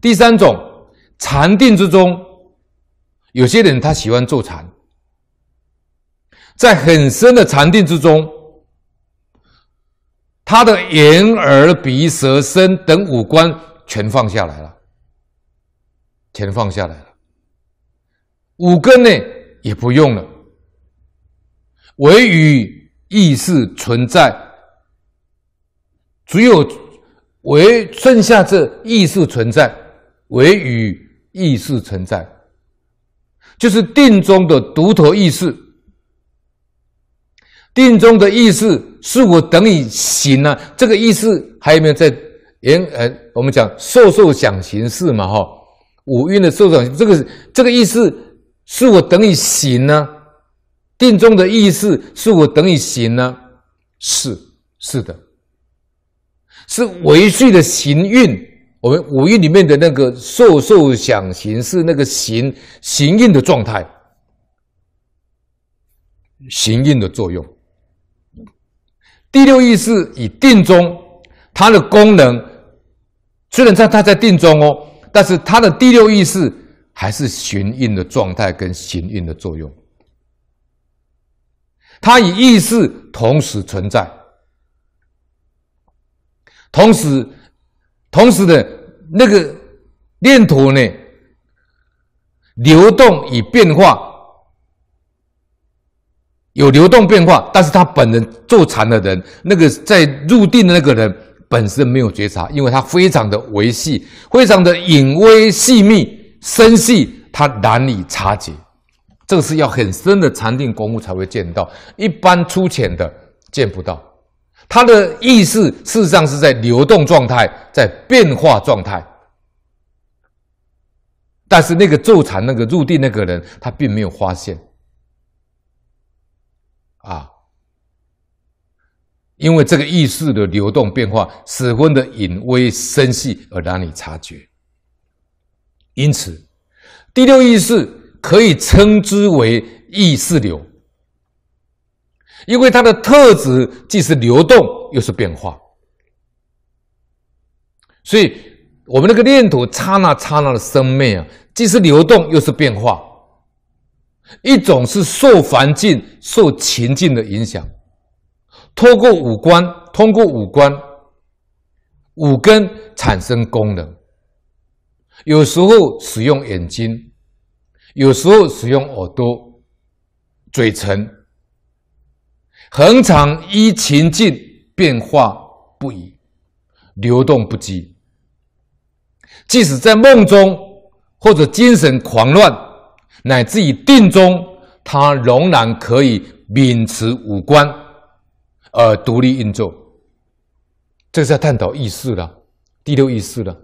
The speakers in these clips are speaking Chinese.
第三种禅定之中，有些人他喜欢坐禅，在很深的禅定之中，他的眼、耳、鼻、舌、身等五官全放下来了，全放下来了，五根呢也不用了，唯与意识存在，只有唯剩下这意识存在。唯与意识存在，就是定中的独头意识。定中的意识是我等于行呢？这个意识还有没有在？言呃，我们讲受受想行识嘛，哈，五蕴的受想，这个这个意识是我等于行呢？定中的意识是我等于行呢？是是的，是唯续的行运。我们五蕴里面的那个受、受想、行是那个行行印的状态，行印的作用。第六意识以定中，它的功能虽然在它在定中哦，但是它的第六意识还是行印的状态跟行印的作用，它与意识同时存在，同时。同时呢，那个念头呢，流动与变化有流动变化，但是他本人做禅的人，那个在入定的那个人本身没有觉察，因为他非常的维系，非常的隐微细密深细，他难以察觉。这个是要很深的禅定功夫才会见到，一般粗浅的见不到。他的意识事实上是在流动状态，在变化状态，但是那个坐禅、那个入定那个人，他并没有发现，啊，因为这个意识的流动变化十分的隐微深细而难以察觉，因此，第六意识可以称之为意识流。因为它的特质既是流动又是变化，所以我们那个念头刹那刹那的生命啊，既是流动又是变化。一种是受环境、受情境的影响，通过五官，通过五官、五根产生功能。有时候使用眼睛，有时候使用耳朵、嘴唇。恒常依情境变化不已，流动不羁。即使在梦中或者精神狂乱，乃至于定中，他仍然可以秉持五官，而独立运作。这是在探讨意识了，第六意识了。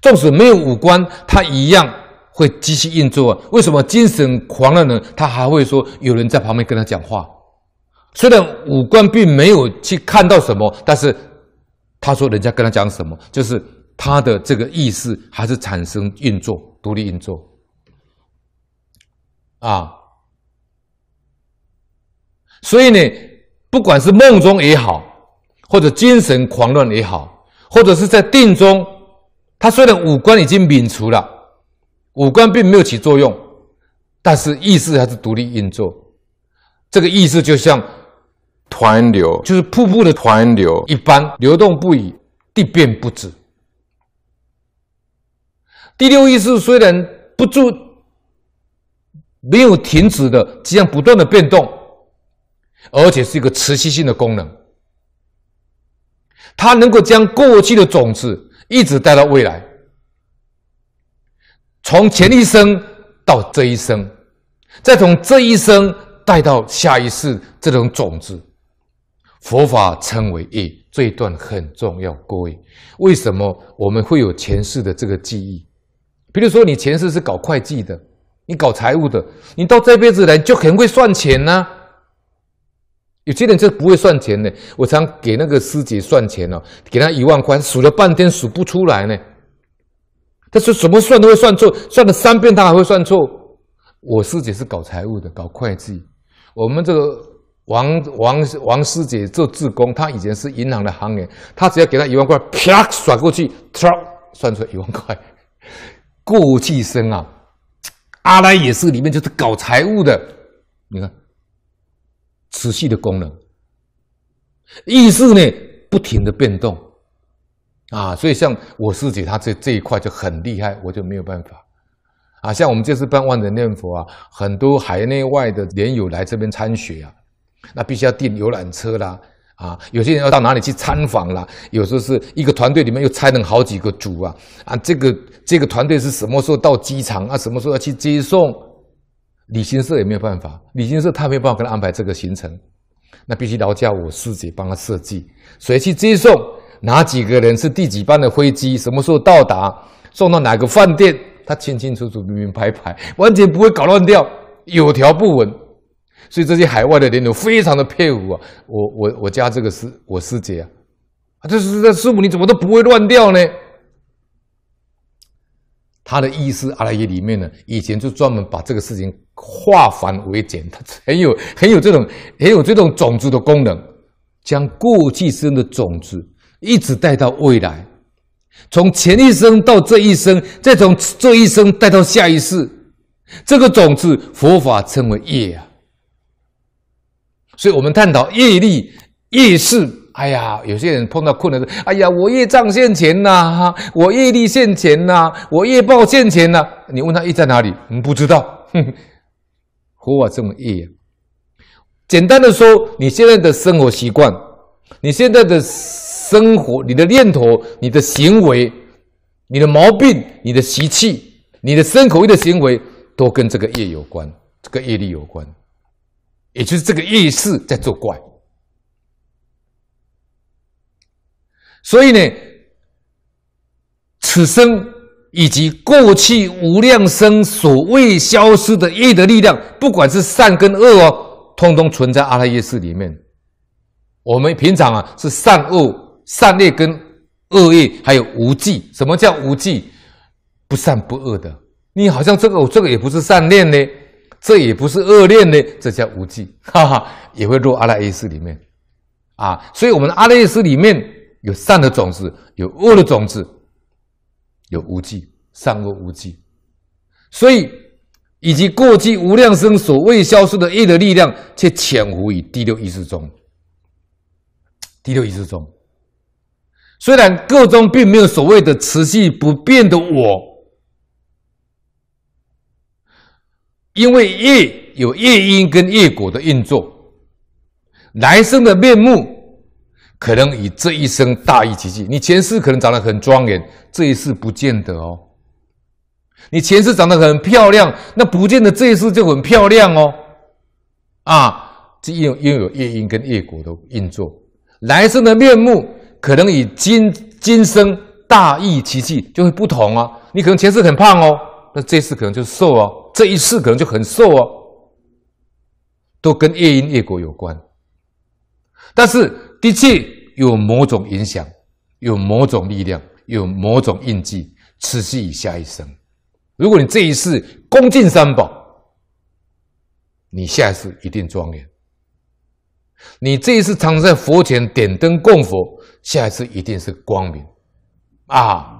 纵使没有五官，他一样会继续运作。为什么精神狂乱呢？他还会说有人在旁边跟他讲话。虽然五官并没有去看到什么，但是他说人家跟他讲什么，就是他的这个意识还是产生运作、独立运作。啊，所以呢，不管是梦中也好，或者精神狂乱也好，或者是在定中，他虽然五官已经泯除了，五官并没有起作用，但是意识还是独立运作。这个意识就像。湍流就是瀑布的湍流，一般流动不已，地变不止。第六意识虽然不住，没有停止的，这样不断的变动，而且是一个持续性的功能，它能够将过去的种子一直带到未来，从前一生到这一生，再从这一生带到下一世，这种种子。佛法称为业，这一段很重要。各位，为什么我们会有前世的这个记忆？比如说，你前世是搞会计的，你搞财务的，你到这辈子来就很会算钱呢。有些人就不会算钱呢。我常给那个师姐算钱哦，给她一万块，数了半天数不出来呢。但说怎么算都会算错，算了三遍他还会算错。我师姐是搞财务的，搞会计，我们这个。王王王师姐做志工，她以前是银行的行员，她只要给她一万块，啪甩过去，唰算出来一万块，过去生啊！阿来也是里面就是搞财务的，你看，持续的功能，意识呢不停的变动，啊，所以像我师姐她这这一块就很厉害，我就没有办法啊。像我们这次办万人念佛啊，很多海内外的莲友来这边参学啊。那必须要订游览车啦，啊，有些人要到哪里去参访啦，有时候是一个团队里面又拆成好几个组啊，啊，这个这个团队是什么时候到机场啊，什么时候要去接送，旅行社也没有办法，旅行社他没有办法跟他安排这个行程，那必须劳驾我师姐帮他设计，谁去接送，哪几个人是第几班的飞机，什么时候到达，送到哪个饭店，他清清楚楚明明白白，完全不会搞乱掉，有条不紊。所以这些海外的莲友非常的佩服啊！我我我家这个师我师姐啊，这是这师父你怎么都不会乱掉呢？他的意思，《阿赖耶》里面呢，以前就专门把这个事情化繁为简，他很有很有这种很有这种种子的功能，将过去生的种子一直带到未来，从前一生到这一生，再从这一生带到下一世，这个种子佛法称为业啊。所以我们探讨业力，业是哎呀，有些人碰到困难的，哎呀，我业障现前呐，我业力现前呐，我业报现前呐。”你问他业在哪里？你不知道，哼，活我这么业。简单的说，你现在的生活习惯，你现在的生活，你的念头，你的行为，你的毛病，你的习气，你的生活的行为，都跟这个业有关，这个业力有关。也就是这个业识在作怪，所以呢，此生以及过去无量生所未消失的业的力量，不管是善跟恶哦，通通存在阿赖耶识里面。我们平常啊是善恶、善业跟恶业，还有无忌。什么叫无忌？不善不恶的，你好像这个这个也不是善念呢。这也不是恶念呢，这叫无忌，哈哈，也会入阿拉耶斯里面啊。所以我们的阿拉耶斯里面有善的种子，有恶的种子，有无忌，善恶无忌，所以，以及过去无量生所未消失的业的力量，却潜伏于第六意识中。第六意识中，虽然各中并没有所谓的持续不变的我。因为业有业因跟业果的运作，来生的面目可能以这一生大义奇迹，你前世可能长得很庄严，这一世不见得哦。你前世长得很漂亮，那不见得这一世就很漂亮哦。啊，这有拥有业因跟业果的运作，来生的面目可能以今今生大义奇迹就会不同啊。你可能前世很胖哦，那这一次可能就瘦哦。这一次可能就很瘦哦，都跟夜因夜果有关，但是的确有某种影响，有某种力量，有某种印记，持续以下一生。如果你这一世恭敬三宝，你下一次一定庄严；你这一次常在佛前点灯供佛，下一次一定是光明啊！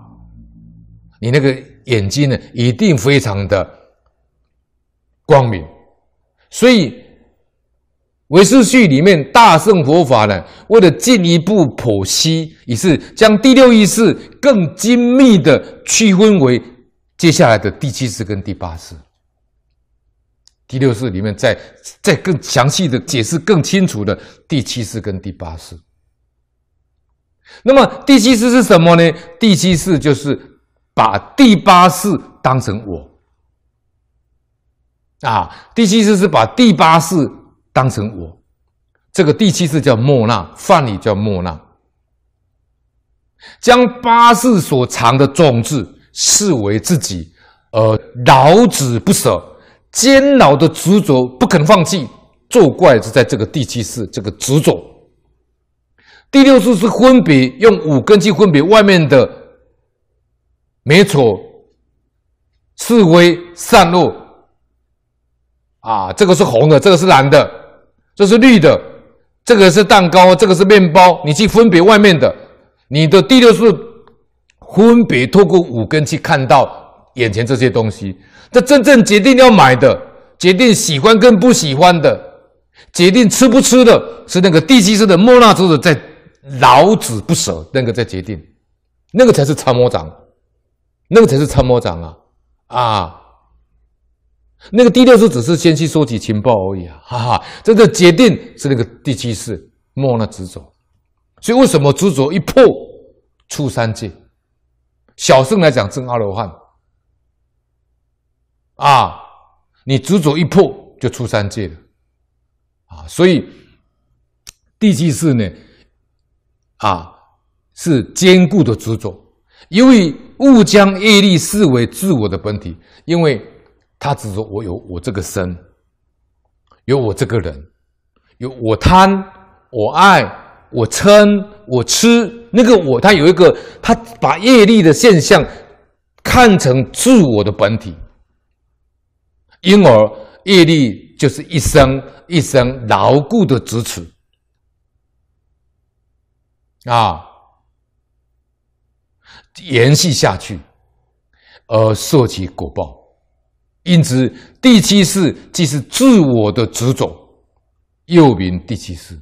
你那个眼睛呢，一定非常的。光明，所以《唯识序》里面大圣佛法呢，为了进一步剖析，也是将第六义事更精密的区分为接下来的第七次跟第八次。第六次里面再再更详细的解释更清楚的第七次跟第八次。那么第七次是什么呢？第七次就是把第八次当成我。啊，第七次是把第八世当成我，这个第七世叫莫那，梵语叫莫那，将八世所藏的种子视为自己，而老子不舍，煎熬的执着不肯放弃，作怪是在这个第七世这个执着。第六次是分别，用五根去分别外面的美丑、是为善恶。啊，这个是红的，这个是蓝的，这是绿的，这个是蛋糕，这个是面包。你去分别外面的，你的第六是分别透过五根去看到眼前这些东西。这真正决定要买的，决定喜欢跟不喜欢的，决定吃不吃的，是那个地基式的莫纳兹的在老子不舍，那个在决定，那个才是参谋长，那个才是参谋长啊，啊。那个第六次只是先去收集情报而已啊，哈哈！这个决定是那个第七次莫那执走，所以为什么执着一破出三界？小圣来讲正阿罗汉啊，你执着一破就出三界了啊！所以第七次呢，啊，是坚固的执着，因为勿将业力视为自我的本体，因为。他只说我有我这个身，有我这个人，有我贪，我爱，我嗔，我吃那个我，他有一个，他把业力的现象看成自我的本体，因而业力就是一生一生牢固的支持啊，延续下去，而受其果报。因此，第七式既是自我的执着，又名第七式。